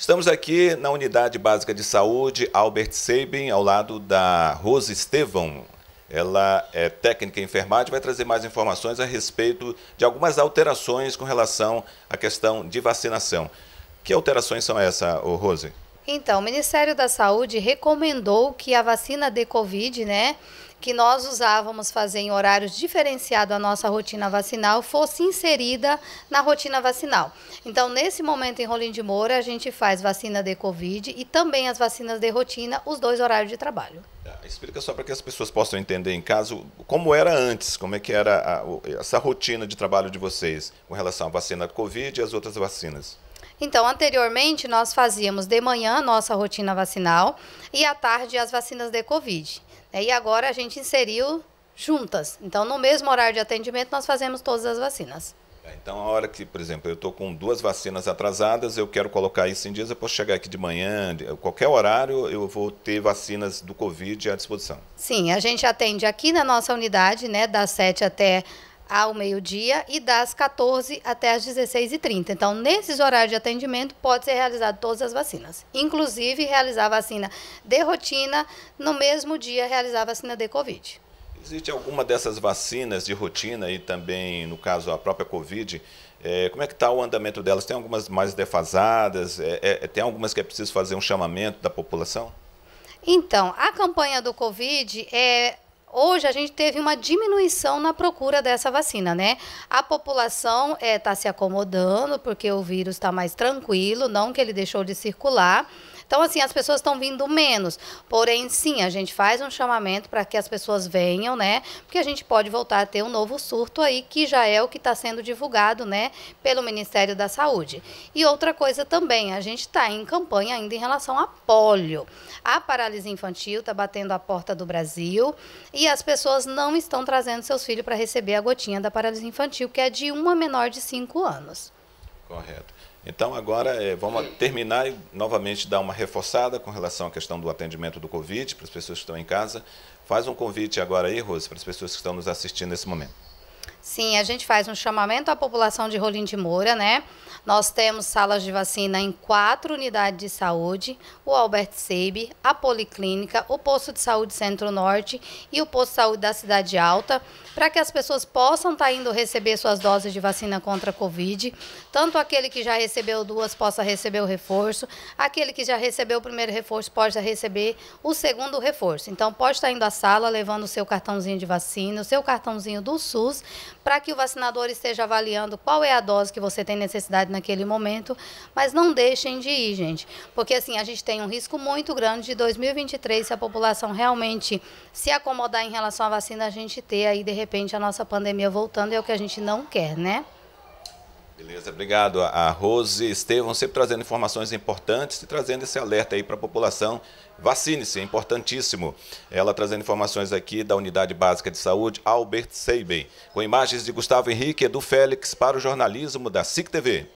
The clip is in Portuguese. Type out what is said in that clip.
Estamos aqui na Unidade Básica de Saúde Albert Sabin, ao lado da Rose Estevam. Ela é técnica em enfermagem, vai trazer mais informações a respeito de algumas alterações com relação à questão de vacinação. Que alterações são essas, Rose? Então, o Ministério da Saúde recomendou que a vacina de Covid, né, que nós usávamos fazer em horários diferenciados à nossa rotina vacinal, fosse inserida na rotina vacinal. Então, nesse momento em Rolim de Moura, a gente faz vacina de Covid e também as vacinas de rotina, os dois horários de trabalho. Tá, explica só para que as pessoas possam entender em caso como era antes, como é que era a, essa rotina de trabalho de vocês com relação à vacina Covid e as outras vacinas. Então, anteriormente, nós fazíamos de manhã nossa rotina vacinal e à tarde as vacinas de Covid. Né? E agora a gente inseriu juntas. Então, no mesmo horário de atendimento, nós fazemos todas as vacinas. É, então, a hora que, por exemplo, eu estou com duas vacinas atrasadas, eu quero colocar isso em dias, eu posso chegar aqui de manhã, qualquer horário, eu vou ter vacinas do Covid à disposição. Sim, a gente atende aqui na nossa unidade, né, das 7 até ao meio-dia e das 14 até as 16h30. Então, nesses horários de atendimento, pode ser realizado todas as vacinas. Inclusive, realizar vacina de rotina, no mesmo dia realizar vacina de Covid. Existe alguma dessas vacinas de rotina e também, no caso, a própria Covid, é, como é que está o andamento delas? Tem algumas mais defasadas? É, é, é, tem algumas que é preciso fazer um chamamento da população? Então, a campanha do Covid é hoje a gente teve uma diminuição na procura dessa vacina, né? A população está eh, é, se acomodando porque o vírus está mais tranquilo, não que ele deixou de circular. Então, assim, as pessoas estão vindo menos. Porém, sim, a gente faz um chamamento para que as pessoas venham, né? Porque a gente pode voltar a ter um novo surto aí, que já é o que está sendo divulgado, né, pelo Ministério da Saúde. E outra coisa também, a gente está em campanha ainda em relação a polio. A paralisia infantil está batendo a porta do Brasil e as pessoas não estão trazendo seus filhos para receber a gotinha da paralisia infantil, que é de uma menor de 5 anos. Correto. Então, agora é, vamos terminar e novamente dar uma reforçada com relação à questão do atendimento do Covid para as pessoas que estão em casa. Faz um convite agora aí, Rose, para as pessoas que estão nos assistindo nesse momento. Sim, a gente faz um chamamento à população de Rolim de Moura, né? Nós temos salas de vacina em quatro unidades de saúde: o Albert Seib, a Policlínica, o Posto de Saúde Centro-Norte e o Posto de Saúde da Cidade Alta, para que as pessoas possam estar tá indo receber suas doses de vacina contra a Covid. Tanto aquele que já recebeu duas possa receber o reforço, aquele que já recebeu o primeiro reforço possa receber o segundo reforço. Então, pode estar tá indo à sala levando o seu cartãozinho de vacina, o seu cartãozinho do SUS para que o vacinador esteja avaliando qual é a dose que você tem necessidade naquele momento, mas não deixem de ir, gente, porque assim a gente tem um risco muito grande de 2023 se a população realmente se acomodar em relação à vacina, a gente ter aí de repente a nossa pandemia voltando, é o que a gente não quer, né? Beleza, obrigado a Rose Estevam, sempre trazendo informações importantes e trazendo esse alerta aí para a população. Vacine-se, é importantíssimo. Ela trazendo informações aqui da Unidade Básica de Saúde, Albert Seiben, com imagens de Gustavo Henrique e Edu Félix para o jornalismo da SIC TV.